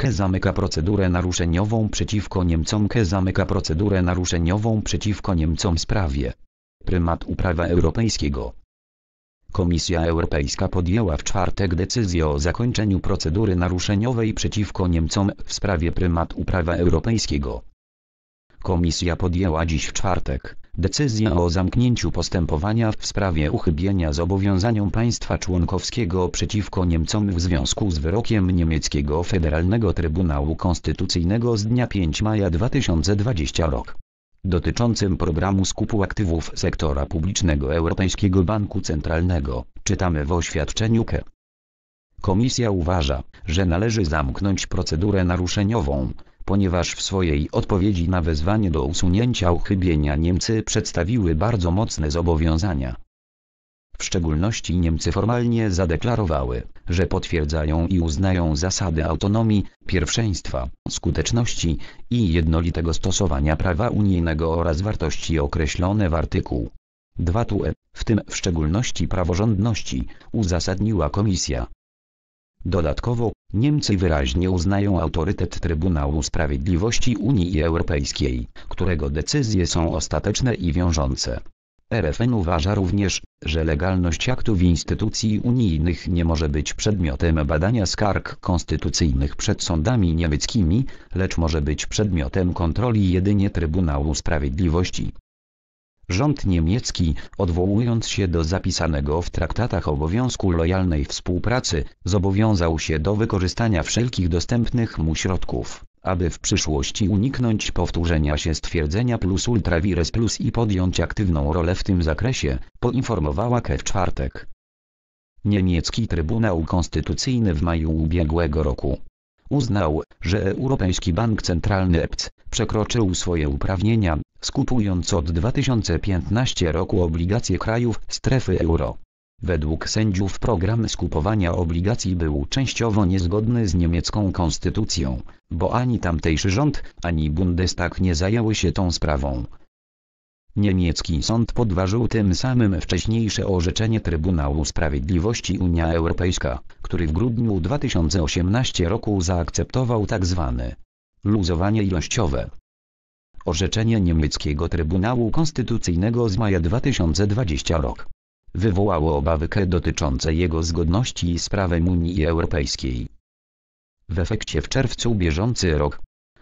K zamyka procedurę naruszeniową przeciwko Niemcom. K zamyka procedurę naruszeniową przeciwko Niemcom w sprawie prymat uprawa europejskiego. Komisja Europejska podjęła w czwartek decyzję o zakończeniu procedury naruszeniowej przeciwko Niemcom w sprawie prymat uprawa europejskiego. Komisja podjęła dziś w czwartek decyzję o zamknięciu postępowania w sprawie uchybienia zobowiązaniom państwa członkowskiego przeciwko Niemcom w związku z wyrokiem niemieckiego Federalnego Trybunału Konstytucyjnego z dnia 5 maja 2020 rok dotyczącym programu skupu aktywów sektora publicznego Europejskiego Banku Centralnego, czytamy w oświadczeniu KE. Komisja uważa, że należy zamknąć procedurę naruszeniową, ponieważ w swojej odpowiedzi na wezwanie do usunięcia uchybienia Niemcy przedstawiły bardzo mocne zobowiązania. W szczególności Niemcy formalnie zadeklarowały, że potwierdzają i uznają zasady autonomii, pierwszeństwa, skuteczności i jednolitego stosowania prawa unijnego oraz wartości określone w artykuł 2 TUE, w tym w szczególności praworządności, uzasadniła Komisja. Dodatkowo Niemcy wyraźnie uznają autorytet Trybunału Sprawiedliwości Unii Europejskiej, którego decyzje są ostateczne i wiążące. RFN uważa również, że legalność aktów instytucji unijnych nie może być przedmiotem badania skarg konstytucyjnych przed sądami niemieckimi, lecz może być przedmiotem kontroli jedynie Trybunału Sprawiedliwości. Rząd niemiecki, odwołując się do zapisanego w traktatach obowiązku lojalnej współpracy, zobowiązał się do wykorzystania wszelkich dostępnych mu środków, aby w przyszłości uniknąć powtórzenia się stwierdzenia plus ultra vires plus i podjąć aktywną rolę w tym zakresie, poinformowała KE w czwartek. Niemiecki Trybunał Konstytucyjny w maju ubiegłego roku uznał, że Europejski Bank Centralny EPC przekroczył swoje uprawnienia, skupując od 2015 roku obligacje krajów strefy euro. Według sędziów program skupowania obligacji był częściowo niezgodny z niemiecką konstytucją, bo ani tamtejszy rząd, ani Bundestag nie zajęły się tą sprawą. Niemiecki sąd podważył tym samym wcześniejsze orzeczenie Trybunału Sprawiedliwości Unia Europejska, który w grudniu 2018 roku zaakceptował tzw. Tak luzowanie ilościowe. Orzeczenie niemieckiego Trybunału Konstytucyjnego z maja 2020 rok wywołało obawy dotyczące jego zgodności z prawem Unii Europejskiej. W efekcie w czerwcu bieżący rok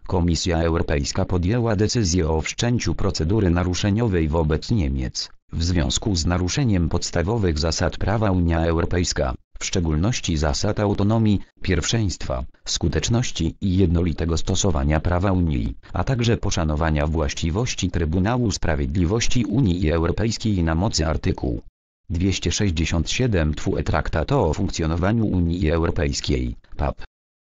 Komisja Europejska podjęła decyzję o wszczęciu procedury naruszeniowej wobec Niemiec, w związku z naruszeniem podstawowych zasad prawa Unia Europejska, w szczególności zasad autonomii, pierwszeństwa, skuteczności i jednolitego stosowania prawa Unii, a także poszanowania właściwości Trybunału Sprawiedliwości Unii Europejskiej na mocy artykułu 267 TWE Traktatu o funkcjonowaniu Unii Europejskiej, PAP.